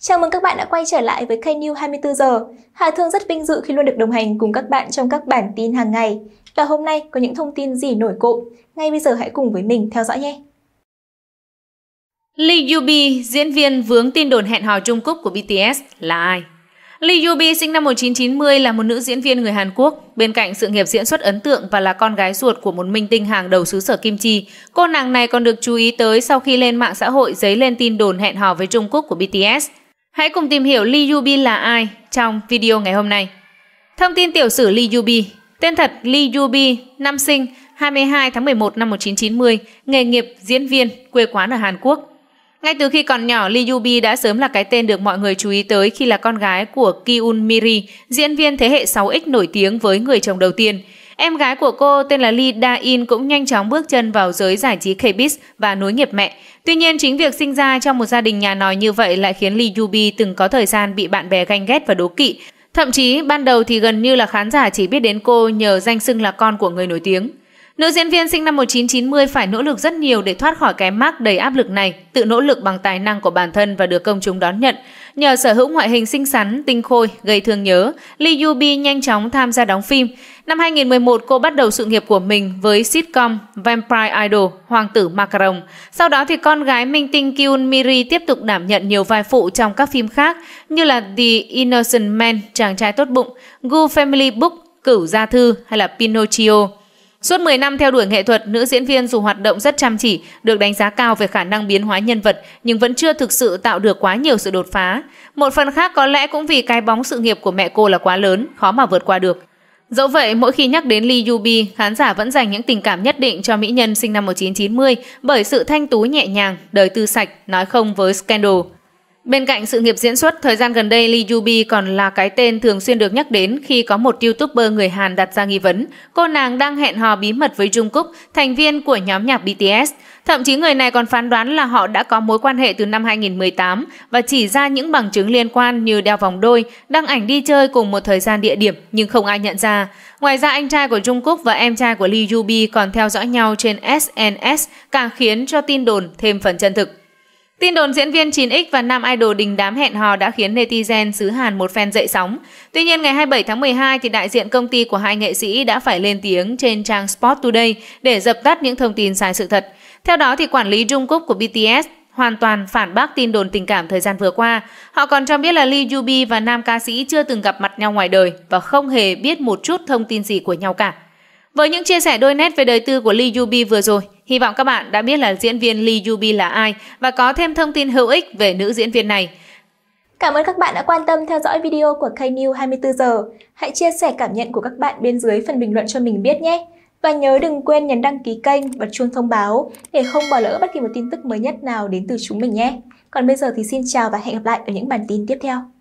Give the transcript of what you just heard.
Chào mừng các bạn đã quay trở lại với kênh New 24 giờ. Hà Thương rất vinh dự khi luôn được đồng hành cùng các bạn trong các bản tin hàng ngày. Và hôm nay có những thông tin gì nổi cộm? Ngay bây giờ hãy cùng với mình theo dõi nhé! Lee Yubi, diễn viên vướng tin đồn hẹn hò Trung Quốc của BTS là ai? Lee Yubi sinh năm 1990 là một nữ diễn viên người Hàn Quốc. Bên cạnh sự nghiệp diễn xuất ấn tượng và là con gái ruột của một minh tinh hàng đầu xứ sở Kim Chi, cô nàng này còn được chú ý tới sau khi lên mạng xã hội dấy lên tin đồn hẹn hò với Trung Quốc của BTS. Hãy cùng tìm hiểu Lee Yubi là ai trong video ngày hôm nay. Thông tin tiểu sử Lee Yubi Tên thật Lee Yubi, năm sinh 22 tháng 11 năm 1990, nghề nghiệp diễn viên, quê quán ở Hàn Quốc. Ngay từ khi còn nhỏ, Lee Yubi đã sớm là cái tên được mọi người chú ý tới khi là con gái của Ki Un Miri, diễn viên thế hệ 6X nổi tiếng với người chồng đầu tiên – Em gái của cô tên là Lee Da-in cũng nhanh chóng bước chân vào giới giải trí K-pop và nối nghiệp mẹ. Tuy nhiên, chính việc sinh ra trong một gia đình nhà nòi như vậy lại khiến Lee Yubi từng có thời gian bị bạn bè ganh ghét và đố kỵ. Thậm chí, ban đầu thì gần như là khán giả chỉ biết đến cô nhờ danh xưng là con của người nổi tiếng. Nữ diễn viên sinh năm 1990 phải nỗ lực rất nhiều để thoát khỏi cái mắc đầy áp lực này, tự nỗ lực bằng tài năng của bản thân và được công chúng đón nhận. Nhờ sở hữu ngoại hình xinh xắn, tinh khôi, gây thương nhớ, Lee Yubi nhanh chóng tham gia đóng phim. Năm 2011, cô bắt đầu sự nghiệp của mình với sitcom Vampire Idol, Hoàng tử Macaron. Sau đó thì con gái minh tinh Kyun Miri tiếp tục đảm nhận nhiều vai phụ trong các phim khác như là The Innocent Man, Chàng trai tốt bụng, Gu Family Book, Cửu gia thư hay là Pinocchio. Suốt 10 năm theo đuổi nghệ thuật, nữ diễn viên dù hoạt động rất chăm chỉ, được đánh giá cao về khả năng biến hóa nhân vật nhưng vẫn chưa thực sự tạo được quá nhiều sự đột phá. Một phần khác có lẽ cũng vì cái bóng sự nghiệp của mẹ cô là quá lớn, khó mà vượt qua được. Dẫu vậy, mỗi khi nhắc đến Lee Yubi, khán giả vẫn dành những tình cảm nhất định cho mỹ nhân sinh năm 1990 bởi sự thanh tú nhẹ nhàng, đời tư sạch, nói không với scandal. Bên cạnh sự nghiệp diễn xuất, thời gian gần đây Lee Yubi còn là cái tên thường xuyên được nhắc đến khi có một YouTuber người Hàn đặt ra nghi vấn cô nàng đang hẹn hò bí mật với Jungkook, thành viên của nhóm nhạc BTS. Thậm chí người này còn phán đoán là họ đã có mối quan hệ từ năm 2018 và chỉ ra những bằng chứng liên quan như đeo vòng đôi, đăng ảnh đi chơi cùng một thời gian địa điểm nhưng không ai nhận ra. Ngoài ra anh trai của Jungkook và em trai của Lee Yubi còn theo dõi nhau trên SNS càng khiến cho tin đồn thêm phần chân thực. Tin đồn diễn viên 9X và nam idol đình đám hẹn hò đã khiến netizen xứ Hàn một phen dậy sóng. Tuy nhiên, ngày 27 tháng 12 thì đại diện công ty của hai nghệ sĩ đã phải lên tiếng trên trang Sport Today để dập tắt những thông tin sai sự thật. Theo đó thì quản lý Jungkook của BTS hoàn toàn phản bác tin đồn tình cảm thời gian vừa qua. Họ còn cho biết là Lee Yubi và nam ca sĩ chưa từng gặp mặt nhau ngoài đời và không hề biết một chút thông tin gì của nhau cả. Với những chia sẻ đôi nét về đời tư của Lee Yubi vừa rồi, Hy vọng các bạn đã biết là diễn viên Lee Yubi là ai và có thêm thông tin hữu ích về nữ diễn viên này. Cảm ơn các bạn đã quan tâm theo dõi video của KNews 24 giờ. Hãy chia sẻ cảm nhận của các bạn bên dưới phần bình luận cho mình biết nhé. Và nhớ đừng quên nhấn đăng ký kênh, bật chuông thông báo để không bỏ lỡ bất kỳ một tin tức mới nhất nào đến từ chúng mình nhé. Còn bây giờ thì xin chào và hẹn gặp lại ở những bản tin tiếp theo.